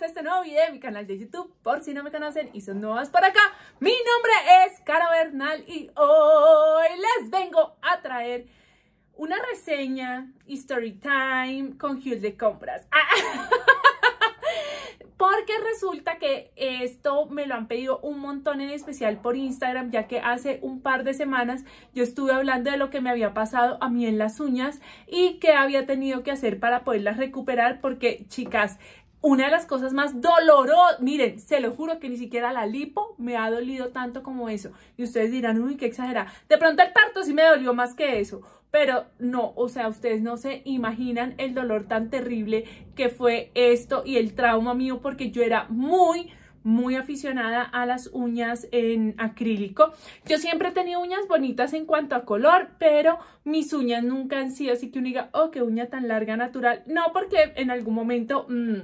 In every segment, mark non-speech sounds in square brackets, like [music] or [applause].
este nuevo video de mi canal de YouTube, por si no me conocen y son nuevas por acá. Mi nombre es Cara Bernal y hoy les vengo a traer una reseña story time con Hughes de compras. Ah. [laughs] Porque resulta que esto me lo han pedido un montón en especial por Instagram, ya que hace un par de semanas yo estuve hablando de lo que me había pasado a mí en las uñas y qué había tenido que hacer para poderlas recuperar, porque chicas, una de las cosas más dolorosas, miren, se lo juro que ni siquiera la lipo me ha dolido tanto como eso. Y ustedes dirán, uy, qué exagerada. De pronto el parto sí me dolió más que eso, pero no, o sea, ustedes no se imaginan el dolor tan terrible que fue esto y el trauma mío porque yo era muy muy aficionada a las uñas en acrílico. Yo siempre he tenido uñas bonitas en cuanto a color, pero mis uñas nunca han sido así que uno diga, oh, qué uña tan larga natural. No, porque en algún momento... Mm,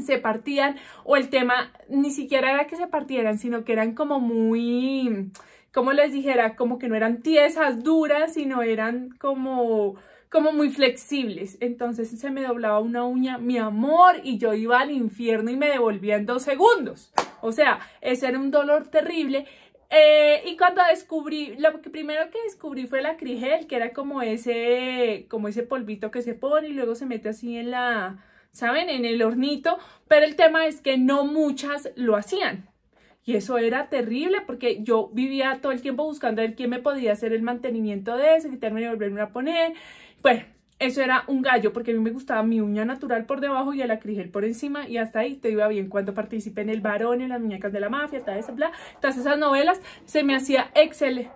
se partían o el tema ni siquiera era que se partieran, sino que eran como muy, como les dijera, como que no eran tiesas, duras, sino eran como como muy flexibles, entonces se me doblaba una uña, mi amor, y yo iba al infierno y me devolvía en dos segundos. O sea, ese era un dolor terrible. Eh, y cuando descubrí, lo que primero que descubrí fue la crigel, que era como ese, como ese polvito que se pone y luego se mete así en la, ¿saben? En el hornito, pero el tema es que no muchas lo hacían. Y eso era terrible porque yo vivía todo el tiempo buscando a ver quién me podía hacer el mantenimiento de ese, quitarme y volverme a poner. Bueno, eso era un gallo porque a mí me gustaba mi uña natural por debajo y el acrígel por encima y hasta ahí te iba bien cuando participé en El Varón, en Las Muñecas de la Mafia, tal, esa, bla. Todas esas novelas se me hacía excelente.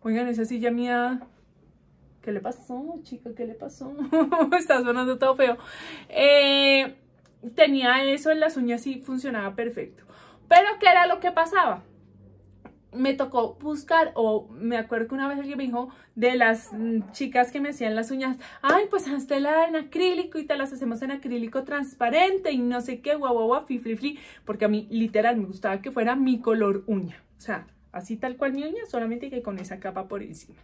Oigan, esa silla mía ¿Qué le pasó, chica? ¿Qué le pasó? [laughs] estás sonando todo feo. Eh, tenía eso en las uñas y funcionaba perfecto. Pero ¿qué era lo que pasaba? me tocó buscar, o me acuerdo que una vez alguien me dijo de las mm, chicas que me hacían las uñas, ay, pues hazte la en acrílico y te las hacemos en acrílico transparente y no sé qué, guau, guau, guau, fi, fli, fli, porque a mí literal me gustaba que fuera mi color uña, o sea, así tal cual mi solamente que con esa capa por encima.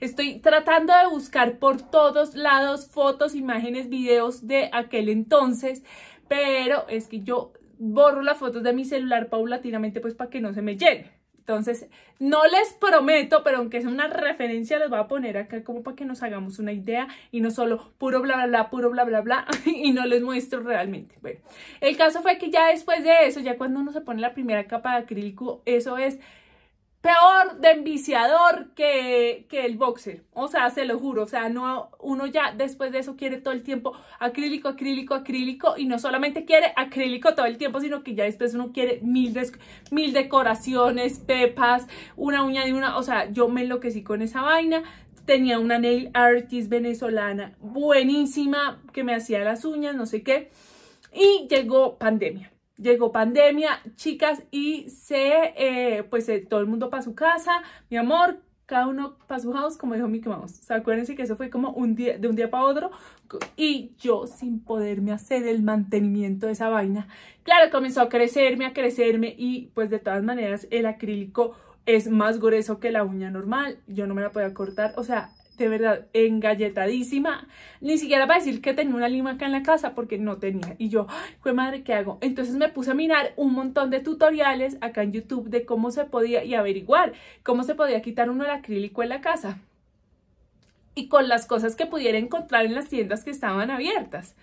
Estoy tratando de buscar por todos lados fotos, imágenes, videos de aquel entonces, pero es que yo borro las fotos de mi celular paulatinamente pues para que no se me llene. Entonces, no les prometo, pero aunque es una referencia, les voy a poner acá como para que nos hagamos una idea y no solo puro bla, bla, bla, puro bla, bla, bla, [laughs] y no les muestro realmente. Bueno, el caso fue que ya después de eso, ya cuando uno se pone la primera capa de acrílico, eso es peor de enviciador que, que, el boxer. O sea, se lo juro. O sea, no, uno ya después de eso quiere todo el tiempo acrílico, acrílico, acrílico. Y no solamente quiere acrílico todo el tiempo, sino que ya después uno quiere mil, mil decoraciones, pepas, una uña de una. O sea, yo me enloquecí con esa vaina. Tenía una nail artist venezolana buenísima que me hacía las uñas, no sé qué. Y llegó pandemia llegó pandemia, chicas, y se, eh, pues eh, todo el mundo para su casa, mi amor, cada uno para su house, como dijo mi Mouse. O sea, acuérdense que eso fue como un día, de un día para otro, y yo sin poderme hacer el mantenimiento de esa vaina. Claro, comenzó a crecerme, a crecerme, y pues de todas maneras el acrílico es más grueso que la uña normal, yo no me la podía cortar, o sea, de verdad, engalletadísima. Ni siquiera para decir que tenía una lima acá en la casa, porque no tenía. Y yo, fue madre, ¿qué hago? Entonces me puse a mirar un montón de tutoriales acá en YouTube de cómo se podía y averiguar cómo se podía quitar uno el acrílico en la casa. Y con las cosas que pudiera encontrar en las tiendas que estaban abiertas.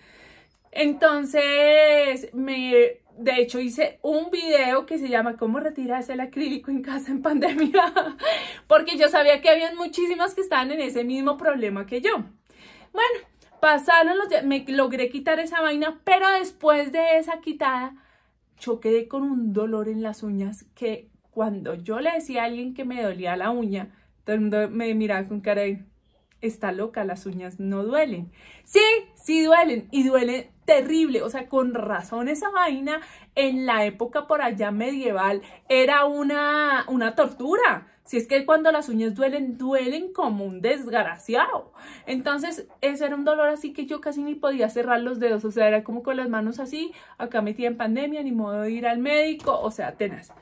Entonces me de hecho hice un video que se llama ¿Cómo retirarse el acrílico en casa en pandemia? [laughs] Porque yo sabía que habían muchísimas que estaban en ese mismo problema que yo. Bueno, pasaron los días, me logré quitar esa vaina, pero después de esa quitada, choqué con un dolor en las uñas que cuando yo le decía a alguien que me dolía la uña, todo el mundo me miraba con cara de, está loca, las uñas no duelen. Sí, sí duelen y duelen terrible, o sea, con razón esa vaina en la época por allá medieval era una, una tortura. Si es que cuando las uñas duelen, duelen como un desgraciado. Entonces, ese era un dolor así que yo casi ni podía cerrar los dedos. O sea, era como con las manos así. Acá metía en pandemia, ni modo de ir al médico. O sea, tenas.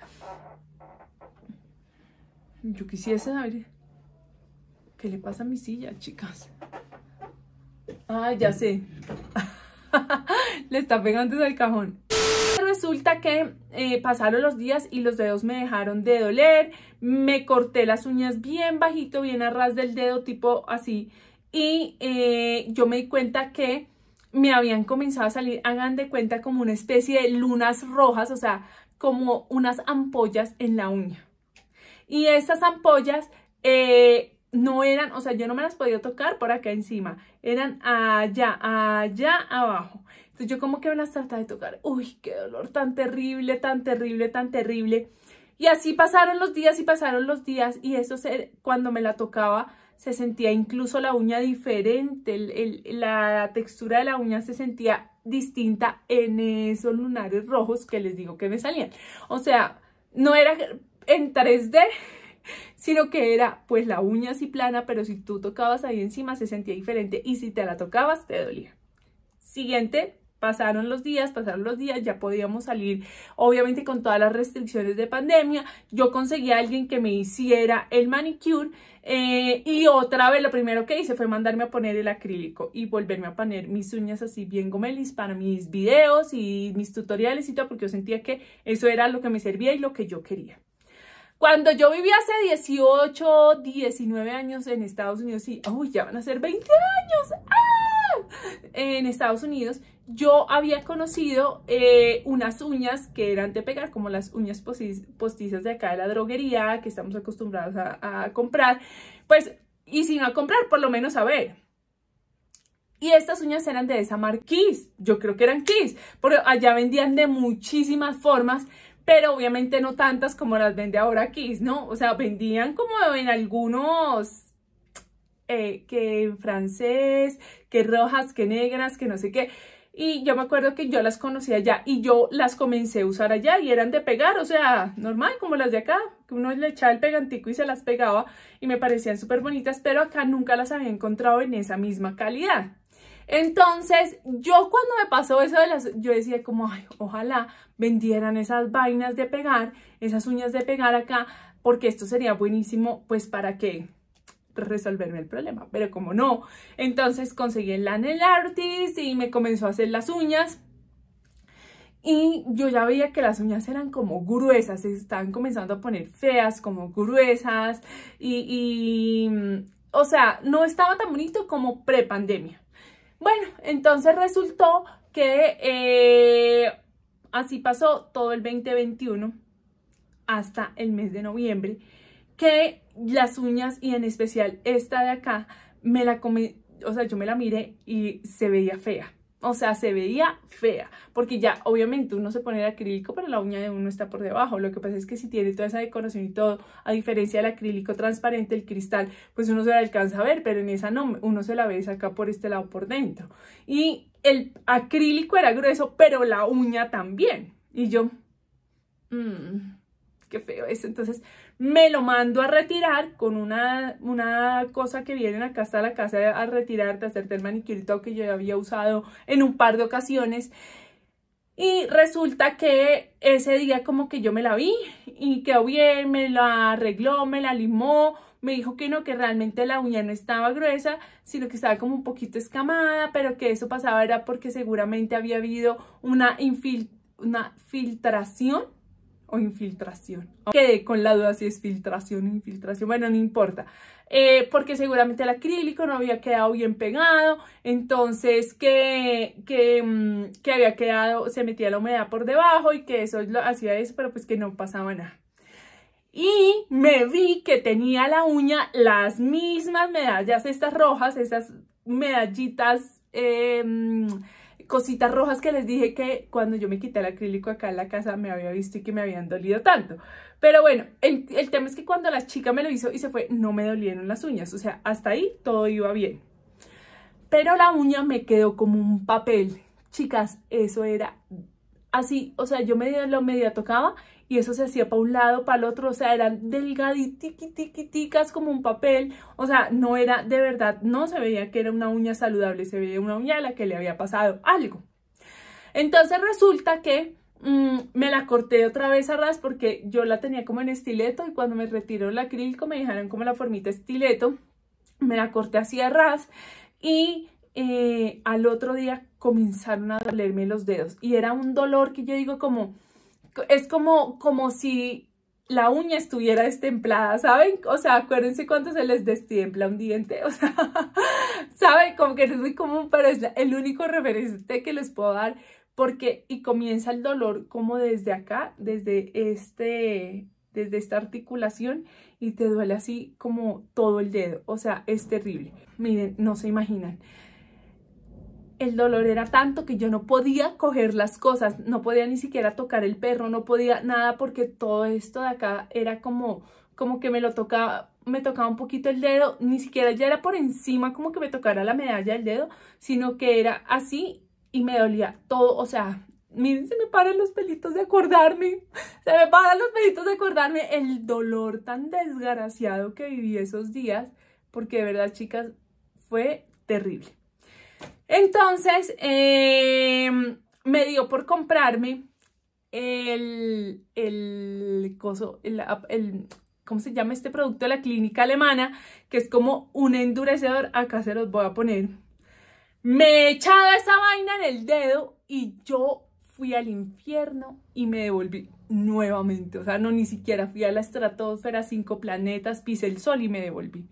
Yo quisiese saber qué le pasa a mi silla, chicas. Ah, ya sé le está pegando desde el cajón. Resulta que eh, pasaron los días y los dedos me dejaron de doler, me corté las uñas bien bajito, bien a ras del dedo, tipo así, y eh, yo me di cuenta que me habían comenzado a salir, hagan de cuenta, como una especie de lunas rojas, o sea, como unas ampollas en la uña. Y esas ampollas eh, no eran, o sea, yo no me las podía tocar por acá encima, eran allá, allá abajo. Entonces yo como que me las trataba de tocar. Uy, qué dolor tan terrible, tan terrible, tan terrible. Y así pasaron los días y pasaron los días y eso cuando me la tocaba se sentía incluso la uña diferente, la textura de la uña se sentía distinta en esos lunares rojos que les digo que me salían. O sea, no era en 3D, sino que era pues la uña así plana, pero si tú tocabas ahí encima se sentía diferente y si te la tocabas te dolía. Siguiente Pasaron los días, pasaron los días, ya podíamos salir, obviamente con todas las restricciones de pandemia. Yo conseguí a alguien que me hiciera el manicure eh, y otra vez lo primero que hice fue mandarme a poner el acrílico y volverme a poner mis uñas así bien gomelis para mis videos y mis tutoriales y todo, porque yo sentía que eso era lo que me servía y lo que yo quería. Cuando yo vivía hace 18, 19 años en Estados Unidos, y, uy, ya van a ser 20 años, ¡ah! en Estados Unidos, yo había conocido eh, unas uñas que eran de pegar, como las uñas postizas de acá de la droguería que estamos acostumbrados a, comprar, pues, y sin a comprar, por lo menos a ver. Y estas uñas eran de esa marca yo creo que eran Kiss, pero allá vendían de muchísimas formas, pero obviamente no tantas como las vende ahora Kiss, ¿no? O sea, vendían como en algunos eh, que en francés, que rojas, que negras, que no sé qué. Y yo me acuerdo que yo las conocía allá y yo las comencé a usar allá y eran de pegar, o sea, normal, como las de acá, que uno le echaba el pegantico y se las pegaba y me parecían súper bonitas, pero acá nunca las había encontrado en esa misma calidad. Entonces, yo cuando me pasó eso de las, yo decía como, Ay, ojalá vendieran esas vainas de pegar, esas uñas de pegar acá, porque esto sería buenísimo, pues, para qué?, resolverme el problema, pero como no, entonces conseguí el nail artist y me comenzó a hacer las uñas. Y yo ya veía que las uñas eran como gruesas, se estaban comenzando a poner feas, como gruesas. Y, o sea, no estaba tan bonito como pre-pandemia. Bueno, entonces resultó que eh, así pasó todo el 2021 hasta el mes de noviembre que las uñas y en especial esta de acá, me la comí, o sea, yo me la miré y se veía fea. O sea, se veía fea, porque ya obviamente uno se pone el acrílico, pero la uña de uno está por debajo. Lo que pasa es que si tiene toda esa decoración y todo, a diferencia del acrílico transparente, el cristal, pues uno se la alcanza a ver, pero en esa no, uno se la ve acá por este lado por dentro. Y el acrílico era grueso, pero la uña también. Y yo, mm, qué feo es. Entonces, me lo mando a retirar con una, cosa que vienen acá hasta la casa a retirar, de hacerte el manicurito que yo había usado en un par de ocasiones. Y resulta que ese día como que yo me la vi y quedó bien, me la arregló, me la limó, me dijo que no, que realmente la uña no estaba gruesa, sino que estaba como un poquito escamada, pero que eso pasaba era porque seguramente había habido una, una filtración o infiltración. Quedé con la duda si es filtración o infiltración, bueno, no importa. Eh, porque seguramente el acrílico no había quedado bien pegado, entonces que, mm, que, había quedado, se metía la humedad por debajo y que eso lo, hacía eso, pero pues que no pasaba nada. Y me vi que tenía la uña las mismas medallas, estas rojas, esas medallitas... Eh, cositas rojas que les dije que cuando yo me quité el acrílico acá en la casa me había visto y que me habían dolido tanto. Pero bueno, el, tema es que cuando la chica me lo hizo y se fue, no me dolieron las uñas. O sea, hasta ahí todo iba bien. Pero la uña me quedó como un papel. Chicas, eso era así. O sea, yo medio lo media tocaba y eso se hacía para un lado, para el otro, o sea, eran delgaditiquiticas como un papel, o sea, no era de verdad, no se veía que era una uña saludable, se veía una uña a la que le había pasado algo. Entonces resulta que mm, me la corté otra vez a ras porque yo la tenía como en estileto y cuando me retiró el acrílico me dejaron como la formita estileto, me la corté así a ras y eh, al otro día comenzaron a dolerme los dedos y era un dolor que yo digo como es como, como si la uña estuviera destemplada, ¿saben? O sea, acuérdense cuánto se les destiempla un diente, [laughs] o sea, ¿saben? Como que es muy común, pero es el único referente que les puedo dar porque, y comienza el dolor como desde acá, desde este, desde esta articulación y te duele así como todo el dedo, o sea, es terrible. Miren, no se imaginan el dolor era tanto que yo no podía coger las cosas, no podía ni siquiera tocar el perro, no podía nada porque todo esto de acá era como, como que me lo tocaba, me tocaba un poquito el dedo, ni siquiera ya era por encima como que me tocara la medalla del dedo, sino que era así y me dolía todo, o sea, miren, se me paran los pelitos de acordarme, [laughs] se me paran los pelitos de acordarme el dolor tan desgraciado que viví esos días, porque de verdad chicas fue terrible. Entonces, eh, me dio por comprarme el, el, coso, el, el, ¿cómo se llama este producto? de La clínica alemana, que es como un endurecedor, acá se los voy a poner. Me he echado esa vaina en el dedo y yo fui al infierno y me devolví nuevamente. O sea, no ni siquiera fui a la estratosfera, cinco planetas, pisé el sol y me devolví.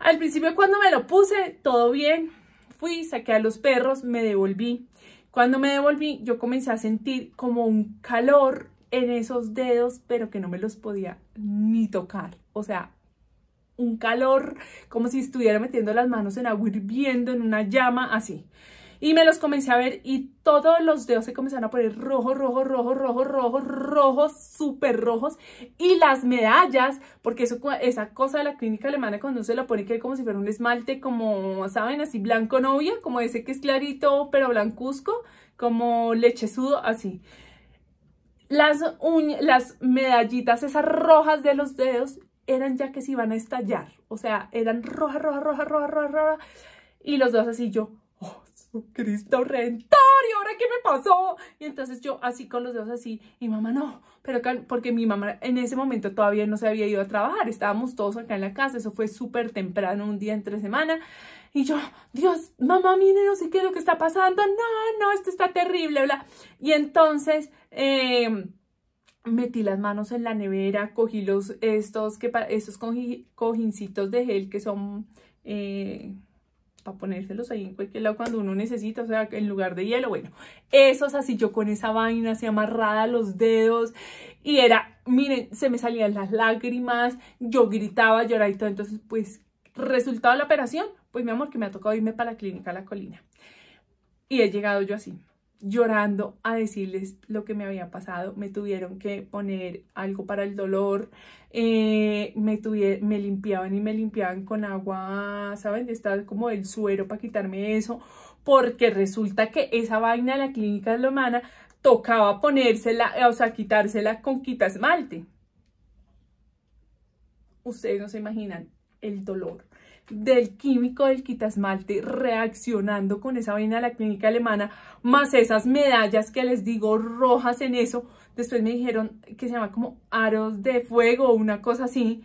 Al principio cuando me lo puse, todo bien, fui, saqué a los perros, me devolví. Cuando me devolví, yo comencé a sentir como un calor en esos dedos, pero que no me los podía ni tocar. O sea, un calor como si estuviera metiendo las manos en agua hirviendo, en una llama, así. Y me los comencé a ver y todos los dedos se comenzaron a poner rojos, rojos, rojos, rojos, rojos, rojos, súper rojos. Y las medallas, porque esa cosa de la clínica alemana cuando uno se la pone que como si fuera un esmalte, como, ¿saben? Así blanco novia, como ese que es clarito pero blancuzco, como sudo así. Las, las medallitas, esas rojas de los dedos, eran ya que se iban a estallar. O sea, eran roja, roja, roja, roja, roja, roja. Y los dedos así yo, cristo ¿Y ¿ahora qué me pasó? Y entonces yo así con los dedos así, y mamá no, pero porque mi mamá en ese momento todavía no se había ido a trabajar, estábamos todos acá en la casa, eso fue súper temprano, un día entre semana, y yo, Dios, mamá, mire, no sé qué es lo que está pasando, no, no, esto está terrible, bla. Y entonces, eh, metí las manos en la nevera, cogí los, estos, que, estos cojincitos de gel que son... Eh, para ponérselos ahí en cualquier lado cuando uno necesita, o sea, en lugar de hielo, bueno, eso, así yo con esa vaina se amarrada los dedos y era, miren, se me salían las lágrimas, yo gritaba, lloraba y todo, entonces, pues, resultado de la operación, pues mi amor, que me ha tocado irme para la clínica La Colina. Y he llegado yo así llorando a decirles lo que me había pasado. Me tuvieron que poner algo para el dolor, eh, me, me limpiaban y me limpiaban con agua, ¿saben? Estaba como el suero para quitarme eso, porque resulta que esa vaina de la clínica de humana tocaba ponérsela, eh, o sea, quitársela con quita esmalte. Ustedes no se imaginan el dolor del químico del quitasmalte reaccionando con esa vaina de la clínica alemana, más esas medallas que les digo rojas en eso. Después me dijeron que se llama como aros de fuego o una cosa así,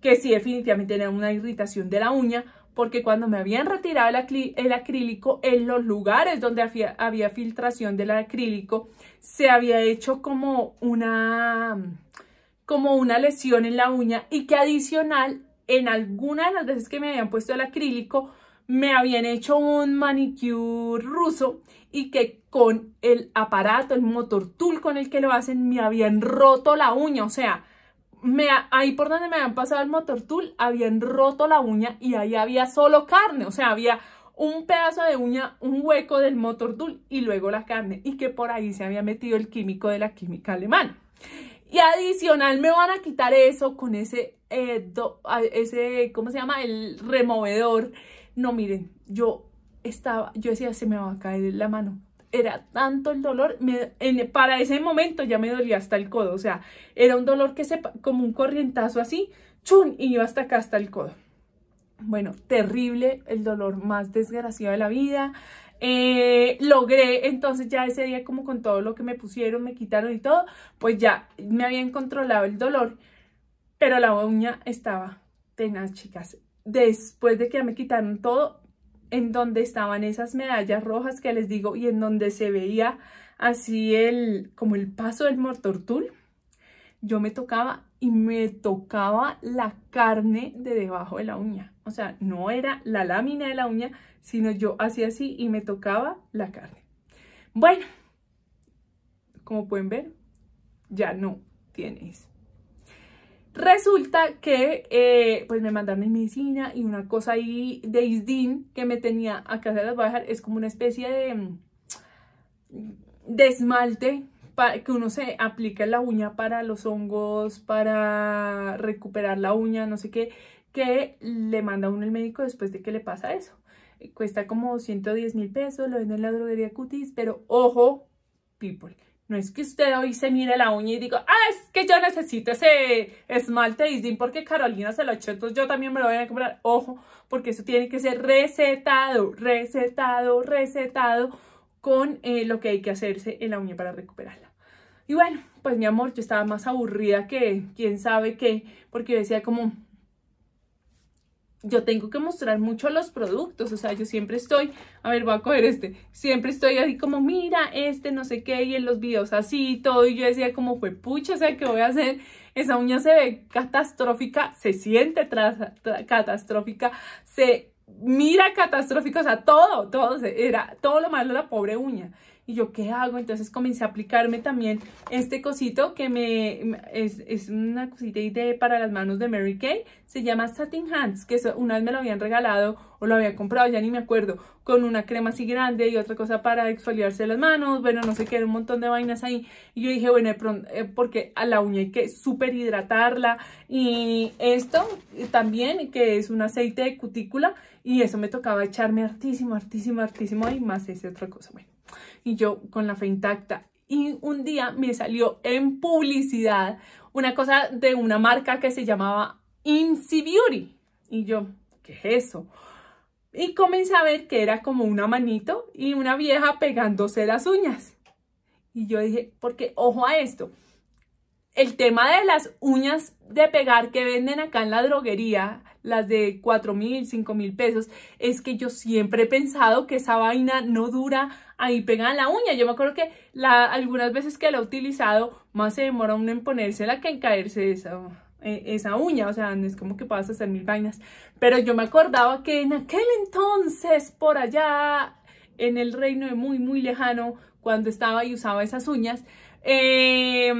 que sí definitivamente era una irritación de la uña, porque cuando me habían retirado el, acrílico en los lugares donde había filtración del acrílico, se había hecho como una como una lesión en la uña y que adicional en alguna de las veces que me habían puesto el acrílico, me habían hecho un manicure ruso y que con el aparato, el motor tool con el que lo hacen, me habían roto la uña. O sea, me, ahí por donde me habían pasado el motor tool, habían roto la uña y ahí había solo carne. O sea, había un pedazo de uña, un hueco del motor tool y luego la carne. Y que por ahí se había metido el químico de la química alemana. Y adicional me van a quitar eso con ese eh, ese, ¿cómo se llama? El removedor. No, miren, yo estaba, yo decía, se me va a caer la mano. Era tanto el dolor, para ese momento ya me dolía hasta el codo, o sea, era un dolor que se, como un corrientazo así, chun, y iba hasta acá, hasta el codo. Bueno, terrible, el dolor más desgraciado de la vida. Eh, logré entonces ya ese día como con todo lo que me pusieron, me quitaron y todo, pues ya me habían controlado el dolor. Pero la uña estaba tenaz, chicas. Después de que me quitaron todo, en donde estaban esas medallas rojas que les digo y en donde se veía así el, como el paso del mortortul, yo me tocaba y me tocaba la carne de debajo de la uña. O sea, no era la lámina de la uña, sino yo hacía así y me tocaba la carne. Bueno, como pueden ver, ya no tienes. Resulta que eh, pues me mandaron en medicina y una cosa ahí de ISDIN que me tenía acá de las bajas es como una especie de, mm, esmalte para que uno se aplica en la uña para los hongos, para recuperar la uña, no sé qué, que le manda uno el médico después de que le pasa eso. Cuesta como 110 mil pesos, lo venden en la droguería cutis, pero ojo, people, no es que usted hoy se mire la uña y diga, ah, es que yo necesito ese esmalte Disney porque Carolina se lo echó, entonces yo también me lo voy a comprar. Ojo, porque eso tiene que ser recetado, recetado, recetado con eh, lo que hay que hacerse en la uña para recuperarla. Y bueno, pues mi amor, yo estaba más aburrida que quién sabe qué, porque yo decía como, yo tengo que mostrar mucho los productos, o sea, yo siempre estoy, a ver, voy a coger este, siempre estoy así como, mira, este, no sé qué, y en los videos así todo, y yo decía como, fue pucha, o sea, ¿qué voy a hacer? Esa uña se ve catastrófica, se siente catastrófica, se mira catastrófica, o sea, todo, todo, era todo lo malo de la pobre uña y yo, ¿qué hago? Entonces comencé a aplicarme también este cosito que me es, es una cosita de, para las manos de Mary Kay, se llama Satin Hands, que eso, una vez me lo habían regalado o lo había comprado, ya ni me acuerdo, con una crema así grande y otra cosa para exfoliarse las manos, bueno, no sé qué, era un montón de vainas ahí. Y yo dije, bueno, pronto, eh, porque a la uña hay que súper hidratarla y esto también, que es un aceite de cutícula y eso me tocaba echarme hartísimo, hartísimo, hartísimo y más esa otra cosa, bueno. Y yo con la fe intacta. Y un día me salió en publicidad una cosa de una marca que se llamaba IMSI Beauty. Y yo, ¿qué es eso? Y comencé a ver que era como una manito y una vieja pegándose las uñas. Y yo dije, porque ojo a esto, el tema de las uñas de pegar que venden acá en la droguería, las de 4 mil, 5 mil pesos, es que yo siempre he pensado que esa vaina no dura ahí pegada la uña. Yo me acuerdo que la, algunas veces que la he utilizado, más se demora uno en ponérsela que en caerse esa, e, esa uña. O sea, no es como que puedas hacer mil vainas. Pero yo me acordaba que en aquel entonces, por allá, en el reino de muy, muy lejano, cuando estaba y usaba esas uñas, eh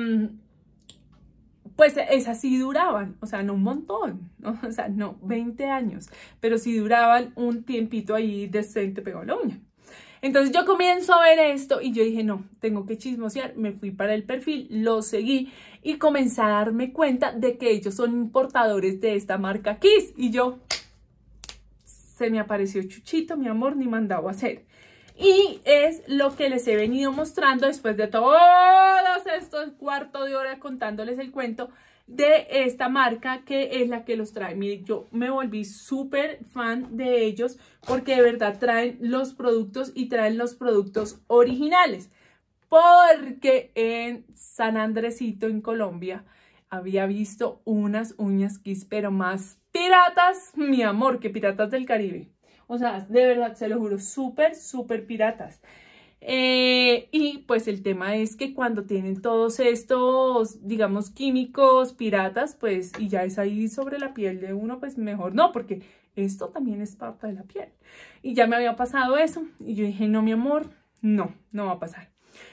pues esas sí duraban, o sea, no un montón, [laughs] o sea, no 20 años, pero sí duraban un tiempito ahí decente pegado la uña. Entonces yo comienzo a ver esto y yo dije, no, tengo que chismosear. Me fui para el perfil, lo seguí y comencé a darme cuenta de que ellos son importadores de esta marca Kiss. Y yo, se me apareció Chuchito, mi amor, ni mandaba a hacer. Y es lo que les he venido mostrando después de todos estos cuartos de hora contándoles el cuento de esta marca que es la que los trae. Miren, yo me volví súper fan de ellos porque de verdad traen los productos y traen los productos originales. Porque en San Andresito, en Colombia, había visto unas uñas Kiss, pero más piratas, mi amor, que piratas del Caribe. O sea, de verdad, se lo juro, súper, súper piratas. Eh, y pues el tema es que cuando tienen todos estos, digamos, químicos piratas, pues, y ya es ahí sobre la piel de uno, pues mejor no, porque esto también es parte de la piel. Y ya me había pasado eso, y yo dije, no, mi amor, no, no va a pasar.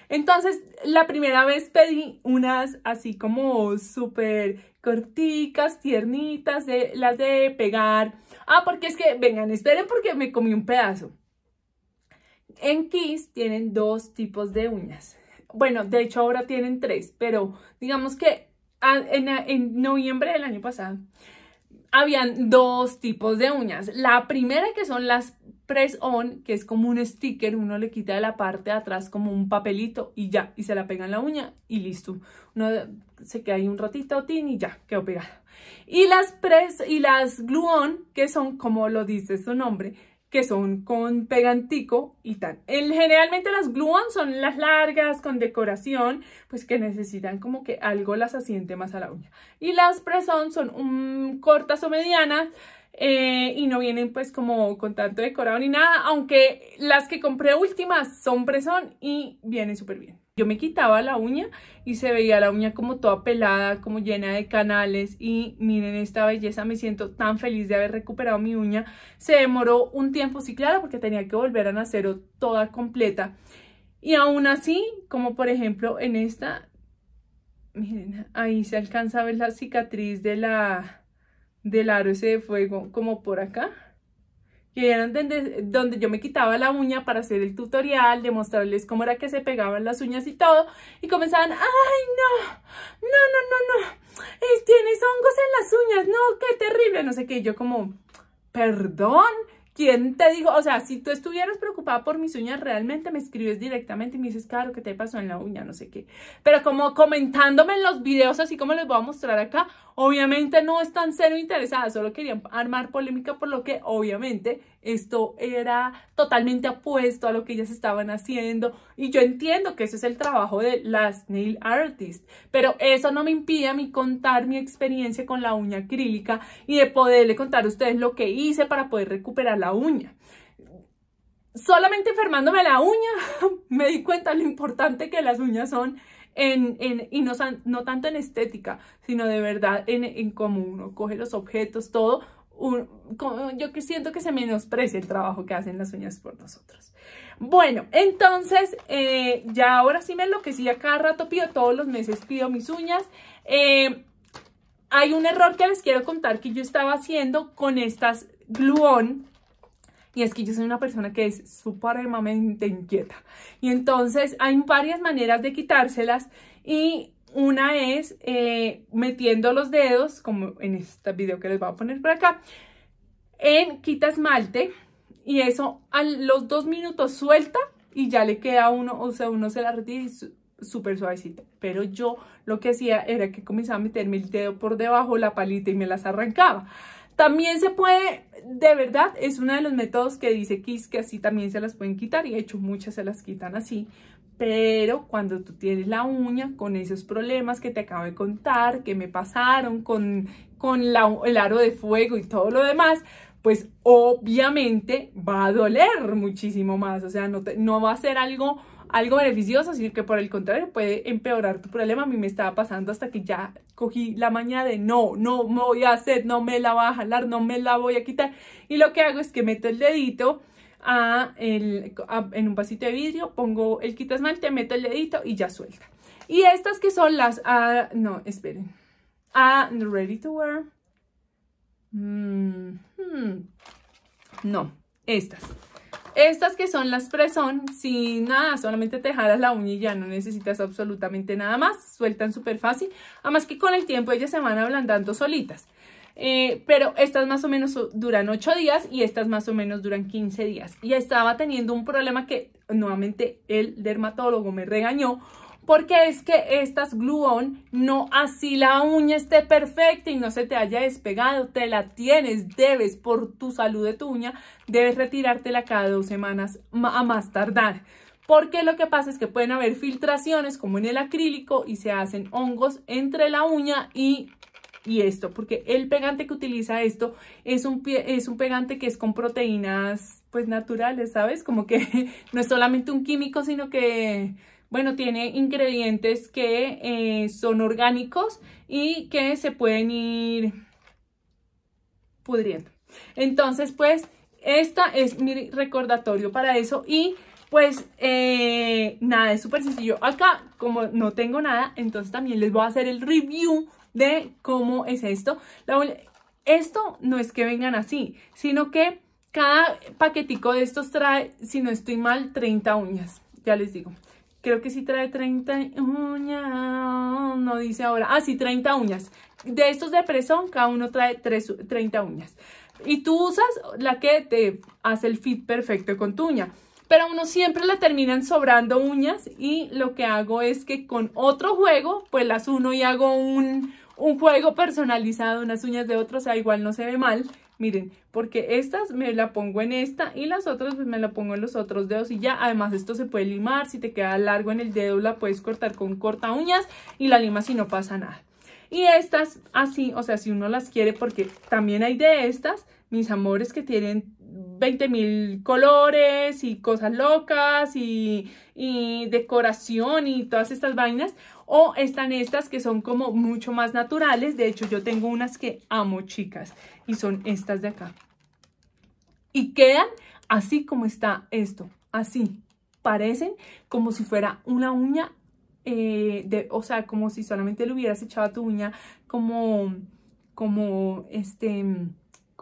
Entonces, la primera vez pedí unas así como súper corticas, tiernitas, de, las de pegar. Ah, porque es que, vengan, esperen porque me comí un pedazo. En Kiss tienen dos tipos de uñas. Bueno, de hecho ahora tienen tres, pero digamos que en, noviembre del año pasado habían dos tipos de uñas. La primera que son las press-on, que es como un sticker, uno le quita de la parte de atrás como un papelito y ya, y se la pega en la uña y listo. Uno se queda ahí un ratito, tin, y ya, quedó pegado Y las pres y las gluón, que son, como lo dice su nombre, que son con pegantico y tal. generalmente las gluon son las largas, con decoración, pues que necesitan como que algo las asiente más a la uña. Y las presón son mm, cortas o medianas, eh, y no vienen pues como con tanto decorado ni nada, aunque las que compré últimas son presón y vienen súper bien. Yo me quitaba la uña y se veía la uña como toda pelada, como llena de canales y miren esta belleza, me siento tan feliz de haber recuperado mi uña. Se demoró un tiempo, sí claro, porque tenía que volver a nacer toda completa. Y aún así, como por ejemplo en esta, miren, ahí se alcanza a ver la cicatriz de la, del aro ese de fuego, como por acá que eran donde, yo me quitaba la uña para hacer el tutorial, demostrarles cómo era que se pegaban las uñas y todo, y comenzaban, ¡ay, no! ¡No, no, no, no! Eh, tienes hongos en las uñas, no, qué terrible, no sé qué, yo como, perdón, ¿Quién te dijo? O sea, si tú estuvieras preocupada por mis uñas, realmente me escribes directamente y me dices, claro, ¿qué te pasó en la uña? No sé qué. Pero como comentándome en los videos, así como les voy a mostrar acá, obviamente no están cero interesadas, solo querían armar polémica, por lo que obviamente esto era totalmente opuesto a lo que ellas estaban haciendo y yo entiendo que ese es el trabajo de las nail artists, pero eso no me impide a mí contar mi experiencia con la uña acrílica y de poderle contar a ustedes lo que hice para poder recuperar la uña solamente enfermándome la uña, [laughs] me di cuenta lo importante que las uñas son en, en, y no, no tanto en estética, sino de verdad en, en cómo uno coge los objetos, todo yo yo siento que se menosprecia el trabajo que hacen las uñas por nosotros. Bueno, entonces eh, ya ahora sí me enloquecí, a cada rato pido, todos los meses pido mis uñas. Eh, hay un error que les quiero contar que yo estaba haciendo con estas gluón y es que yo soy una persona que es supremamente inquieta. Y entonces hay varias maneras de quitárselas. Y una es eh, metiendo los dedos, como en este video que les voy a poner por acá, en quita esmalte y eso a los dos minutos suelta y ya le queda uno, o sea, uno se la retira y súper suavecita. Pero yo lo que hacía era que comenzaba a meterme el dedo por debajo la palita y me las arrancaba. También se puede, de verdad, es uno de los métodos que dice Kiss que así también se las pueden quitar y de hecho muchas se las quitan así pero cuando tú tienes la uña con esos problemas que te acabo de contar, que me pasaron con, el aro de fuego y todo lo demás, pues obviamente va a doler muchísimo más. O sea, no, va a ser algo, algo beneficioso, sino que por el contrario puede empeorar tu problema. A mí me estaba pasando hasta que ya cogí la mañana de no, no me voy a hacer, no me la voy a jalar, no me la voy a quitar. Y lo que hago es que meto el dedito en un vasito de vidrio, pongo el quitasmal te meto el dedito y ya suelta. Y estas que son las, ah, no, esperen, ah, ready to wear, mm-hmm. no, estas. Estas que son las presón, sin nada, solamente te jalas la uña y ya no necesitas absolutamente nada más. Sueltan súper fácil. Además que con el tiempo ellas se van ablandando solitas. Eh, pero estas más o menos duran 8 días y estas más o menos duran 15 días. Y estaba teniendo un problema que nuevamente el dermatólogo me regañó porque es que estas gluón no así la uña esté perfecta y no se te haya despegado, te la tienes, debes por tu salud de tu uña, debes retirártela cada dos semanas a más tardar. Porque lo que pasa es que pueden haber filtraciones como en el acrílico y se hacen hongos entre la uña y y esto, porque el pegante que utiliza esto es un, es un pegante que es con proteínas pues naturales, ¿sabes? Como que [laughs] no es solamente un químico, sino que bueno, tiene ingredientes que eh, son orgánicos y que se pueden ir pudriendo. Entonces, pues, esta es mi recordatorio para eso y pues eh, nada, es súper sencillo. Acá, como no tengo nada, entonces también les voy a hacer el review de cómo es esto. esto no es que vengan así, sino que cada paquetico de estos trae, si no estoy mal, 30 uñas. Ya les digo. Creo que sí trae 30 uñas. No dice ahora. Ah, sí, 30 uñas. De estos de presón, cada uno trae 30 uñas. Y tú usas la que te hace el fit perfecto con tu uña. Pero a uno siempre le terminan sobrando uñas y lo que hago es que con otro juego, pues las uno y hago un, un juego personalizado, unas uñas de otros, o sea, igual no se ve mal. Miren, porque estas me la pongo en esta y las otras pues me la pongo en los otros dedos y ya. Además esto se puede limar, si te queda largo en el dedo la puedes cortar con corta uñas y la limas y no pasa nada. Y estas así, o sea, si uno las quiere, porque también hay de estas, mis amores que tienen 20 mil colores y cosas locas y, y, decoración y todas estas vainas. O están estas que son como mucho más naturales. De hecho, yo tengo unas que amo, chicas. Y son estas de acá. Y quedan así como está esto. Así. Parecen como si fuera una uña. Eh, de, o sea, como si solamente le hubieras echado a tu uña como, como este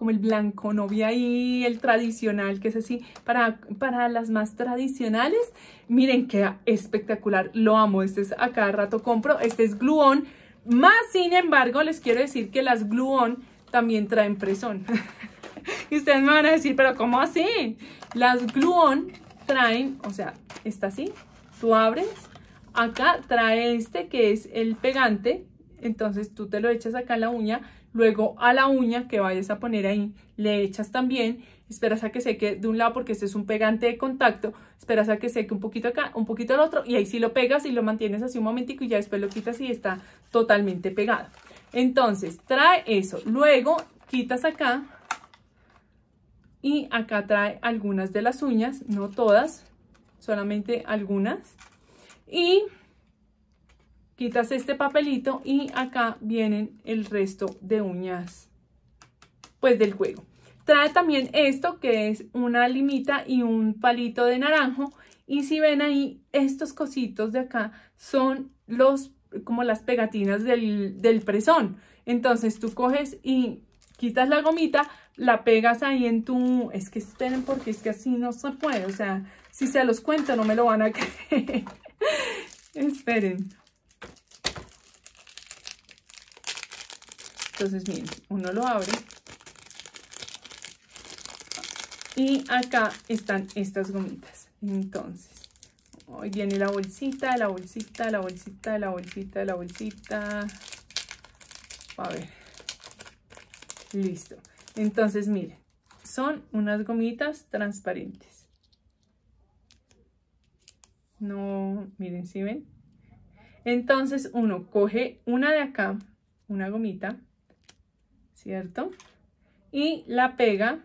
como el blanco novia ahí, el tradicional, que es así, para, para las más tradicionales. Miren qué espectacular, lo amo, este es a cada rato compro, este es gluón, más sin embargo les quiero decir que las gluón también traen presón. [laughs] y ustedes me van a decir, pero ¿cómo así? Las gluón traen, o sea, está así, tú abres, acá trae este que es el pegante, entonces tú te lo echas acá en la uña, luego a la uña que vayas a poner ahí le echas también, esperas a que seque de un lado porque este es un pegante de contacto, esperas a que seque un poquito acá, un poquito al otro y ahí sí lo pegas y lo mantienes así un momentico y ya después lo quitas y está totalmente pegado. Entonces trae eso, luego quitas acá y acá trae algunas de las uñas, no todas, solamente algunas y quitas este papelito y acá vienen el resto de uñas pues del juego. Trae también esto que es una limita y un palito de naranjo y si ven ahí estos cositos de acá son los como las pegatinas del, del presón. Entonces tú coges y quitas la gomita, la pegas ahí en tu... Es que esperen porque es que así no se puede. O sea, si se los cuento no me lo van a [laughs] creer. esperen. Entonces, miren, uno lo abre. Y acá están estas gomitas. Entonces, hoy viene la bolsita, la bolsita, la bolsita, la bolsita, la bolsita. A ver. Listo. Entonces, miren, son unas gomitas transparentes. No, miren, si ven? Entonces uno coge una de acá, una gomita, ¿cierto? Y la pega.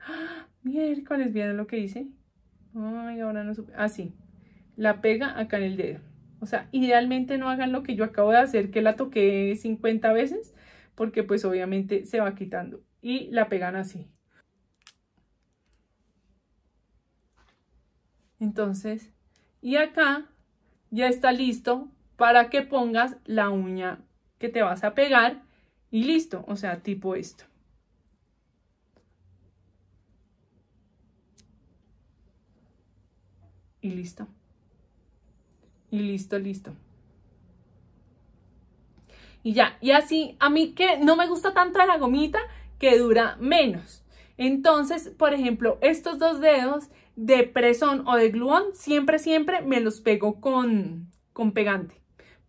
¡Ah! [gasps] Miércoles, ¿vieron lo que hice? Ay, ahora no Así, ah, la pega acá en el dedo. O sea, idealmente no hagan lo que yo acabo de hacer, que la toqué 50 veces, porque pues obviamente se va quitando. Y la pegan así. Entonces, y acá ya está listo para que pongas la uña que te vas a pegar y listo, o sea, tipo esto. Y listo. Y listo, listo. Y ya, y así, a mí que no me gusta tanto la gomita, que dura menos. Entonces, por ejemplo, estos dos dedos de presón o de gluón, siempre, siempre me los pego con, con pegante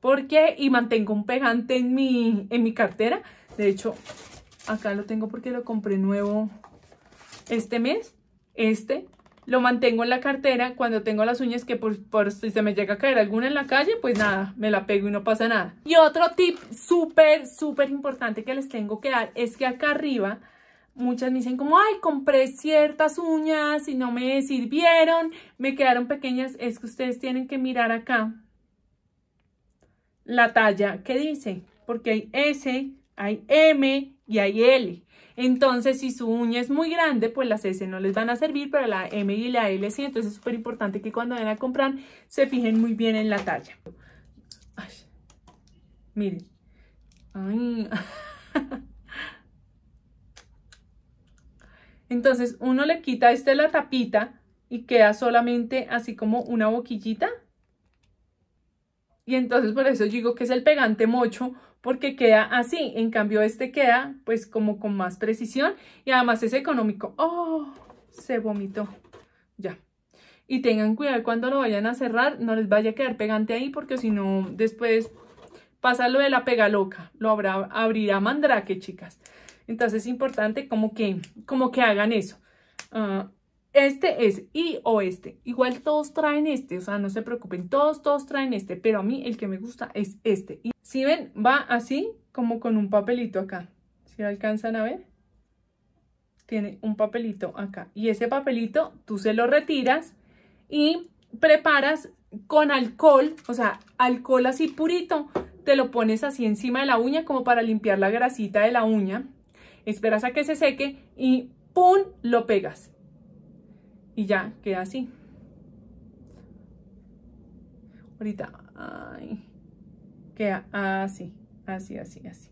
porque y mantengo un pegante en mi, en mi cartera. De hecho, acá lo tengo porque lo compré nuevo este mes. Este lo mantengo en la cartera cuando tengo las uñas que por, si se me llega a caer alguna en la calle, pues nada, me la pego y no pasa nada. Y otro tip súper, súper importante que les tengo que dar es que acá arriba muchas me dicen como, ay, compré ciertas uñas y no me sirvieron, me quedaron pequeñas. Es que ustedes tienen que mirar acá la talla que dice, porque hay S, hay M y hay L. Entonces, si su uña es muy grande, pues las S no les van a servir, pero la M y la L sí. Entonces, es súper importante que cuando vayan a comprar, se fijen muy bien en la talla. miren. [laughs] Entonces, uno le quita este la tapita y queda solamente así como una boquillita. Y entonces por eso digo que es el pegante mocho porque queda así. En cambio este queda pues como con más precisión y además es económico. ¡Oh! Se vomitó. Ya. Y tengan cuidado cuando lo vayan a cerrar, no les vaya a quedar pegante ahí porque si no después pasa lo de la pega loca. Lo habrá, abrirá mandrake, chicas. Entonces es importante como que, como que hagan eso. Ah, este es y o este. Igual todos traen este, o sea, no se preocupen, todos, todos traen este, pero a mí el que me gusta es este. Y si ven, va así como con un papelito acá. Si alcanzan a ver, tiene un papelito acá. Y ese papelito tú se lo retiras y preparas con alcohol, o sea, alcohol así purito. Te lo pones así encima de la uña como para limpiar la grasita de la uña. Esperas a que se seque y ¡pum! lo pegas y ya queda así. Ahorita, queda así, así, así, así.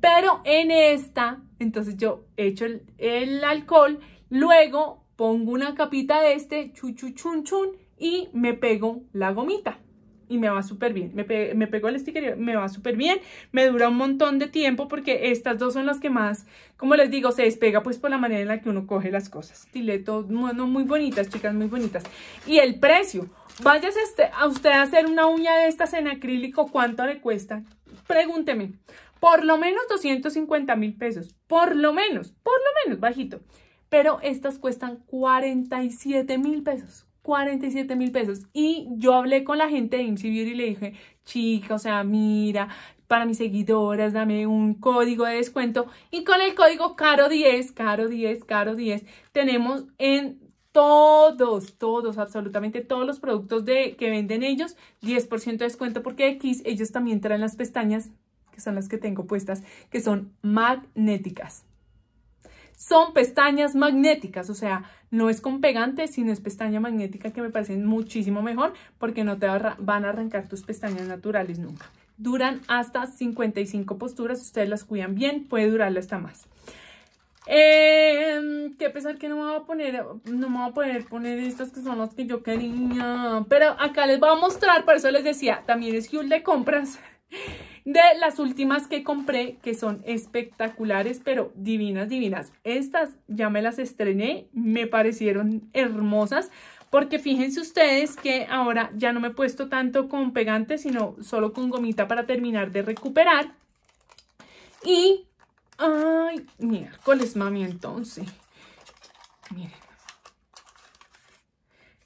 Pero en esta, entonces yo echo el, alcohol, luego pongo una capita de este, chuchu chun, y me pego la gomita y me va súper bien. Me, pegó el sticker me va súper bien. Me dura un montón de tiempo porque estas dos son las que más, como les digo, se despega pues por la manera en la que uno coge las cosas. estileto, muy bonitas, chicas, muy bonitas. Y el precio. Váyase a usted a hacer una uña de estas en acrílico, ¿cuánto le cuesta? Pregúnteme. Por lo menos 250 mil pesos. Por lo menos, por lo menos, bajito. Pero estas cuestan 47 mil pesos. 47 mil pesos. Y yo hablé con la gente de IMSI y le dije, chica, o sea, mira, para mis seguidoras, dame un código de descuento. Y con el código CARO10, CARO10, CARO10, tenemos en todos, todos, absolutamente todos los productos de, que venden ellos, 10% de descuento porque X, ellos también traen las pestañas, que son las que tengo puestas, que son magnéticas son pestañas magnéticas, o sea, no es con pegante, sino es pestaña magnética que me parece muchísimo mejor porque no te van a arrancar tus pestañas naturales nunca. Duran hasta 55 posturas, ustedes las cuidan bien, puede durarlo hasta más. Eh, em, que a pesar que no me voy a poner, no me voy a poder poner estas que son las que yo quería. Pero acá les voy a mostrar, por eso les decía, también es Huel de compras de las últimas que compré, que son espectaculares, pero divinas, divinas. Estas ya me las estrené, me parecieron hermosas, porque fíjense ustedes que ahora ya no me he puesto tanto con pegante, sino solo con gomita para terminar de recuperar. Y, ay, miércoles, mami, entonces. Miren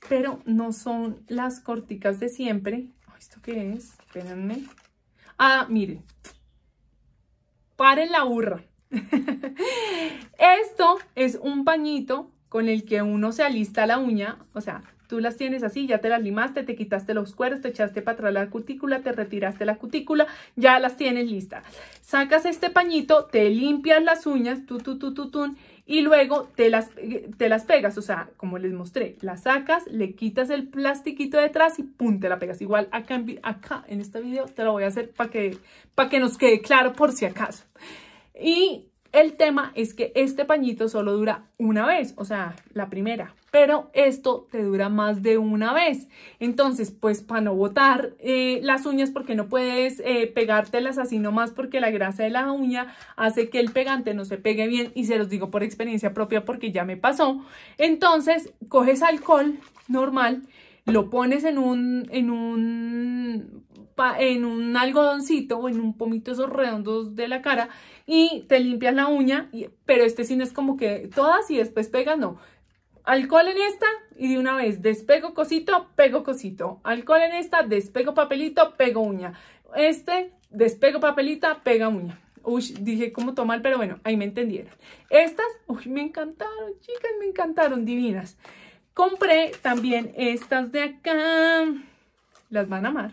pero no son las corticas de siempre. ¿Esto qué es? Espérenme. Ah, miren. Paren la burra. Esto es un pañito con el que uno se alista la uña, o sea, tú las tienes así, ya te las limaste, te quitaste los cueros, te echaste para atrás la cutícula, te retiraste la cutícula, ya las tienes listas. Sacas este pañito, te limpias las uñas, tú, tú, tú, tú, tú, y luego te las, las pegas, o sea, como les mostré, las sacas, le quitas el plastiquito detrás y pum, te la pegas. Igual acá en, en este video te lo voy a hacer para que, que nos quede claro por si acaso. Y el tema es que este pañito solo dura una vez, o sea, la primera pero esto te dura más de una vez. Entonces, pues para no botar eh, las uñas, porque no puedes eh, pegártelas así nomás, porque la grasa de la uña hace que el pegante no se pegue bien, y se los digo por experiencia propia porque ya me pasó. Entonces, coges alcohol normal, lo pones en un, en un, en un algodoncito o en un pomito esos redondos de la cara y te limpias la uña, pero este sí no es como que todas y después pegas, no alcohol en esta y de una vez despego cosito, pego cosito. Alcohol en esta, despego papelito, pego uña. Este, despego papelita, pega uña. Uy, dije cómo tomar, pero bueno, ahí me entendieron. Estas, uy, me encantaron, chicas, me encantaron, divinas. Compré también estas de acá. Las van a amar.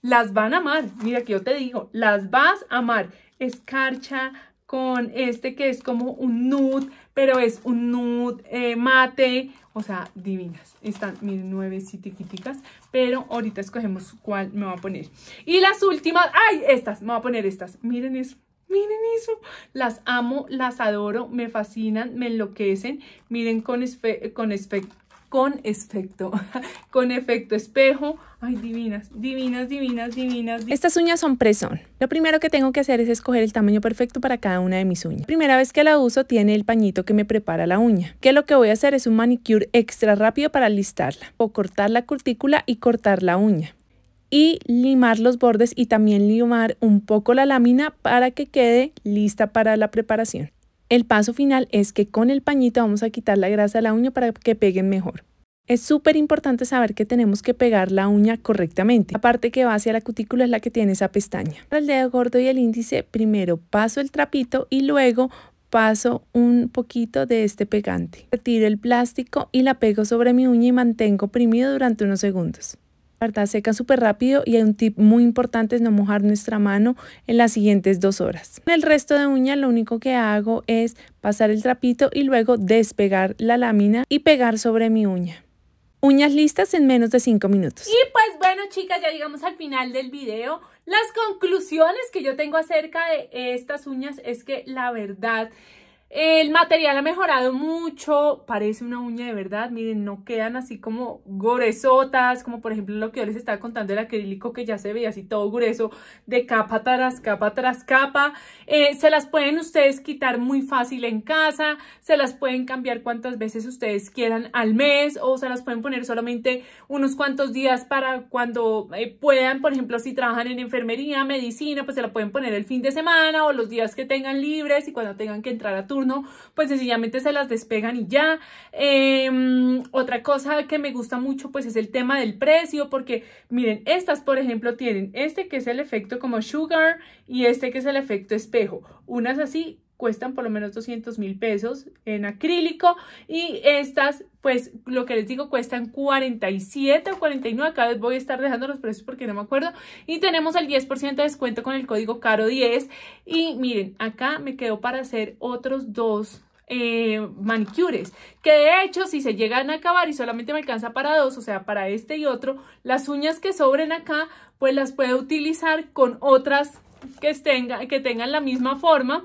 Las van a amar. Mira que yo te digo, las vas a amar. Escarcha, con este que es como un nude, pero es un nude eh, mate, o sea, divinas. Están mis tiquiticas, pero ahorita escogemos cuál me voy a poner. Y las últimas, ¡ay! Estas, me voy a poner estas. Miren eso, miren eso. Las amo, las adoro, me fascinan, me enloquecen. Miren con, espe con con efecto, [laughs] con efecto espejo. Ay, divinas, divinas, divinas, divinas. Estas uñas son presón. Lo primero que tengo que hacer es escoger el tamaño perfecto para cada una de mis uñas. primera vez que la uso tiene el pañito que me prepara la uña, que lo que voy a hacer es un manicure extra rápido para listarla o cortar la cutícula y cortar la uña y limar los bordes y también limar un poco la lámina para que quede lista para la preparación. El paso final es que con el pañito vamos a quitar la grasa de la uña para que peguen mejor. Es súper importante saber que tenemos que pegar la uña correctamente. La parte que va hacia la cutícula es la que tiene esa pestaña. Para el dedo gordo y el índice, primero paso el trapito y luego paso un poquito de este pegante. Retiro el plástico y la pego sobre mi uña y mantengo oprimido durante unos segundos verdad seca súper rápido y hay un tip muy importante es no mojar nuestra mano en las siguientes dos horas. En el resto de uña lo único que hago es pasar el trapito y luego despegar la lámina y pegar sobre mi uña. Uñas listas en menos de cinco minutos. Y pues bueno chicas, ya llegamos al final del video. Las conclusiones que yo tengo acerca de estas uñas es que la verdad el material ha mejorado mucho, parece una uña de verdad, miren, no quedan así como goresotas como por ejemplo lo que yo les estaba contando el acrílico que ya se veía así todo grueso, de capa tras capa tras capa. Eh, se las pueden ustedes quitar muy fácil en casa, se las pueden cambiar cuantas veces ustedes quieran al mes o se las pueden poner solamente unos cuantos días para cuando eh, puedan, por ejemplo, si trabajan en enfermería, medicina, pues se la pueden poner el fin de semana o los días que tengan libres y cuando tengan que entrar a tu pues sencillamente se las despegan y ya. Em, otra cosa que me gusta mucho, pues es el tema del precio, porque miren, estas, por ejemplo, tienen este que es el efecto como sugar y este que es el efecto espejo. Unas así cuestan por lo menos 200 mil pesos en acrílico y estas pues lo que les digo cuestan 47 o 49 acá les voy a estar dejando los precios porque no me acuerdo y tenemos el 10% de descuento con el código caro 10 y miren acá me quedo para hacer otros dos eh, manicures que de hecho si se llegan a acabar y solamente me alcanza para dos o sea para este y otro las uñas que sobren acá pues las puedo utilizar con otras que, que tengan la misma forma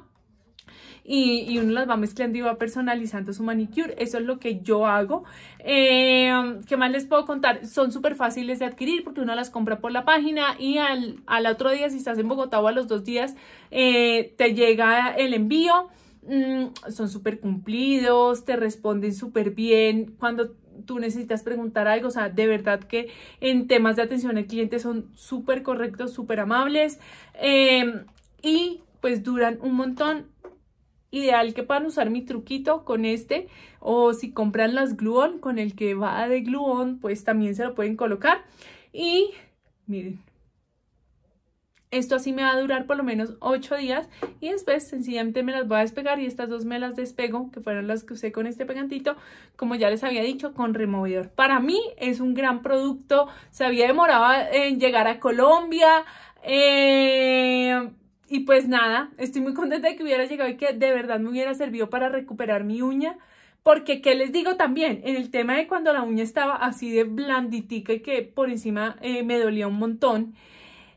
y, uno las va mezclando y va personalizando su manicure. Eso es lo que yo hago. Eh, ¿Qué más les puedo contar? Son súper fáciles de adquirir porque uno las compra por la página y al, otro día, si estás en Bogotá o a los dos días, eh, te llega el envío. Mm, son súper cumplidos, te responden súper bien. Cuando tú necesitas preguntar algo, o sea, de verdad que en temas de atención al cliente son súper correctos, súper amables eh, y pues duran un montón ideal que puedan usar mi truquito con este o si compran las gluon con el que va de gluon pues también se lo pueden colocar y miren esto así me va a durar por lo menos 8 días y después sencillamente me las voy a despegar y estas dos me las despego, que fueron las que usé con este pegantito, como ya les había dicho, con removedor. Para mí es un gran producto, se había demorado en llegar a Colombia, eh, y pues nada, estoy muy contenta de que hubiera llegado y que de verdad me hubiera servido para recuperar mi uña. Porque, ¿qué les digo también? En el tema de cuando la uña estaba así de blanditica y que por encima eh, me dolía un montón,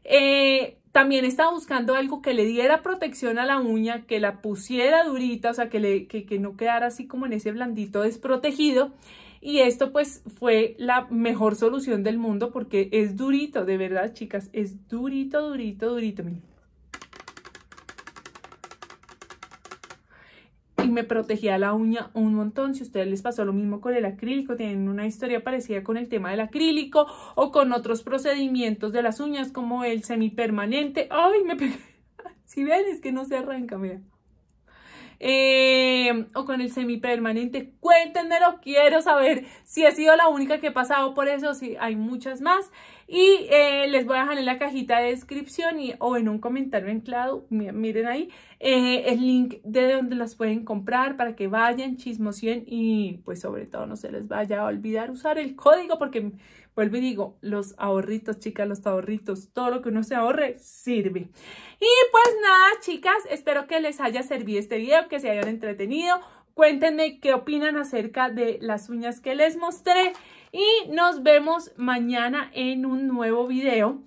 eh, también estaba buscando algo que le diera protección a la uña, que la pusiera durita, o sea, que, que no quedara así como en ese blandito desprotegido. Y esto pues fue la mejor solución del mundo porque es durito, de verdad, chicas, es durito, durito, durito. me protegía la uña un montón. Si a ustedes les pasó lo mismo con el acrílico, tienen una historia parecida con el tema del acrílico o con otros procedimientos de las uñas como el semipermanente. Ay, me [laughs] Si ven, es que no se arranca, mira. Eh, o con el semipermanente, cuéntenmelo, quiero saber si he sido la única que he pasado por eso, si hay muchas más. Y eh, les voy a dejar en la cajita de descripción y, o en un comentario anclado, miren ahí, eh, el link de donde las pueden comprar para que vayan, chismosien y pues sobre todo no se les vaya a olvidar usar el código porque vuelvo y digo, los ahorritos, chicas, los ahorritos, todo lo que uno se ahorre sirve. Y pues nada, chicas, espero que les haya servido este video, que se hayan entretenido. Cuéntenme qué opinan acerca de las uñas que les mostré y nos vemos mañana en un nuevo video.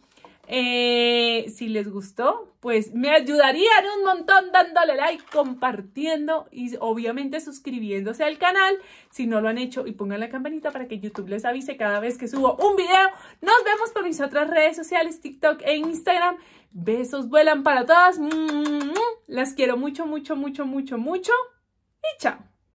Eh, si les gustó, pues me ayudarían un montón dándole like, compartiendo y obviamente suscribiéndose al canal si no lo han hecho y pongan la campanita para que YouTube les avise cada vez que subo un video. Nos vemos por mis otras redes sociales, TikTok e Instagram. Besos vuelan para todas. Mm, mm, mm. Las quiero mucho, mucho, mucho, mucho, mucho. Y chao.